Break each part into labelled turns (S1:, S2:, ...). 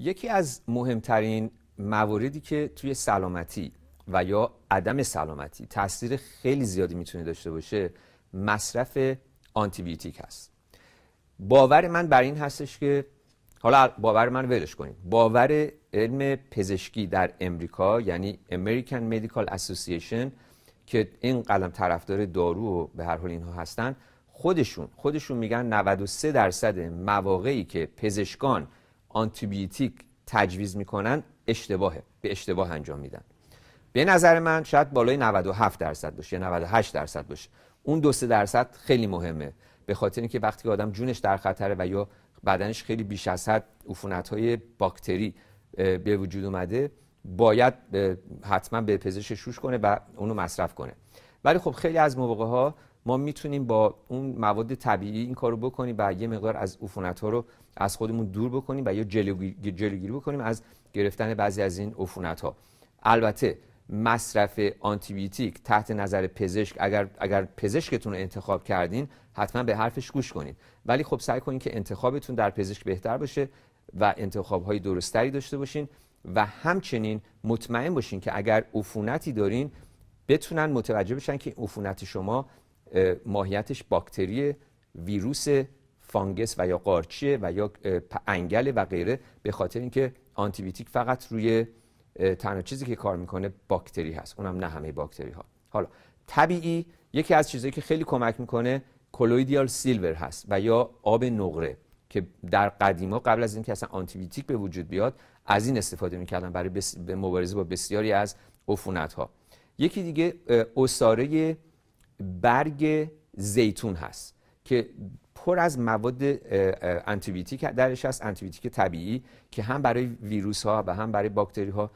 S1: یکی از مهمترین مواردی که توی سلامتی و یا عدم سلامتی تاثیر خیلی زیادی میتونه داشته باشه مصرف آنتیبیوتیک هست باور من بر این هستش که حالا باور من ولش کنید باور علم پزشکی در امریکا یعنی American Medical Association که این قلم طرفدار دارو و به هر حال اینها هستن خودشون خودشون میگن 93 درصد مواقعی که پزشکان آنتیبیوتیک تجویز میکنن اشتباهه به اشتباه انجام میدن به نظر من شاید بالای 97 درصد باشه یا 98 درصد باشه اون دو درصد خیلی مهمه به خاطر اینکه وقتی که آدم جونش در خطره و یا بدنش خیلی بیش از حد های باکتری به وجود اومده باید حتما به پزشک شوش کنه و اونو مصرف کنه ولی خب خیلی از موقع ها ما میتونیم با اون مواد طبیعی این کارو بکنیم و یه مقدار از عفونت ها رو از خودمون دور بکنیم و یا جلوگیری جلو بکنیم از گرفتن بعضی از این عفونت ها البته مصرف بیوتیک تحت نظر پزشک اگر اگر پزشکتون رو انتخاب کردین حتما به حرفش گوش کنید ولی خب سعی کنین که انتخابتون در پزشک بهتر باشه و انتخاب های درستری داشته باشین و همچنین مطمئن باشین که اگر عفونتی دارین بتونن متوجه بشن که این عفونت شما ماهیتش باکتری ویروس فانگس و یا قارچیه و یا انگل و غیره به خاطر اینکه آنتیبیوتیک فقط روی تنها چیزی که کار میکنه باکتری هست اونم نه همه باکتری ها حالا طبیعی یکی از چیزهایی که خیلی کمک میکنه کلویدیال سیلور هست و یا آب نقره که در قدیما قبل از اینکه اصلا آنتیبیوتیک به وجود بیاد از این استفاده میکردن برای به مبارزه با بسیاری از عفونت ها یکی دیگه اصاره برگ زیتون هست که پر از مواد انتیبیوتیک درش هست انتیبیوتیک طبیعی که هم برای ویروس ها و هم برای باکتری ها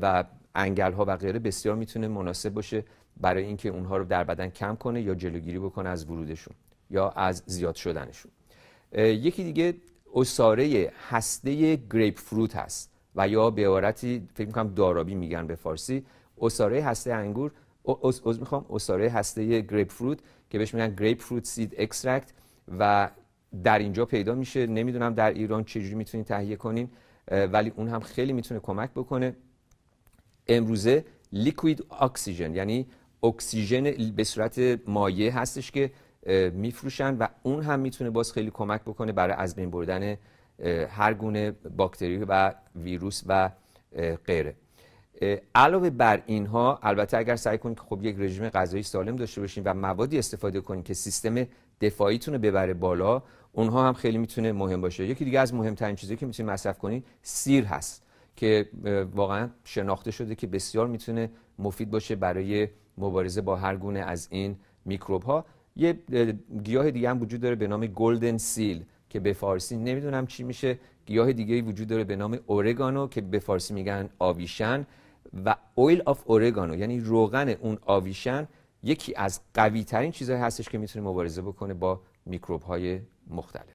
S1: و انگل ها و غیره بسیار میتونه مناسب باشه برای اینکه اونها رو در بدن کم کنه یا جلوگیری بکنه از ورودشون یا از زیاد شدنشون یکی دیگه اصاره هسته گریپ فروت هست و یا به عبارتی فکر میکنم دارابی میگن به فارسی اساره هسته انگور از میخوام اساره هسته گریپ فروت که بهش میگن گریپ فروت سید اکسترکت و در اینجا پیدا میشه نمیدونم در ایران چجوری میتونید تهیه کنین ولی اون هم خیلی میتونه کمک بکنه امروزه لیکوید اکسیژن یعنی اکسیژن به صورت مایع هستش که میفروشن و اون هم میتونه باز خیلی کمک بکنه برای از بین بردن هر گونه باکتری و ویروس و غیره علاوه بر اینها البته اگر سعی کنید که خب یک رژیم غذایی سالم داشته باشین و موادی استفاده کنید که سیستم دفاعیتون رو ببره بالا اونها هم خیلی میتونه مهم باشه یکی دیگه از مهمترین چیزی که میتونید مصرف کنید سیر هست که واقعا شناخته شده که بسیار میتونه مفید باشه برای مبارزه با هر گونه از این میکروب ها یه گیاه دیگه هم وجود داره به نام گلدن سیل که به فارسی نمیدونم چی میشه گیاه دیگه وجود داره به نام اورگانو که به فارسی میگن آویشن و اویل آف اورگانو یعنی روغن اون آویشن یکی از قوی ترین چیزهایی هستش که میتونه مبارزه بکنه با میکروب های مختلف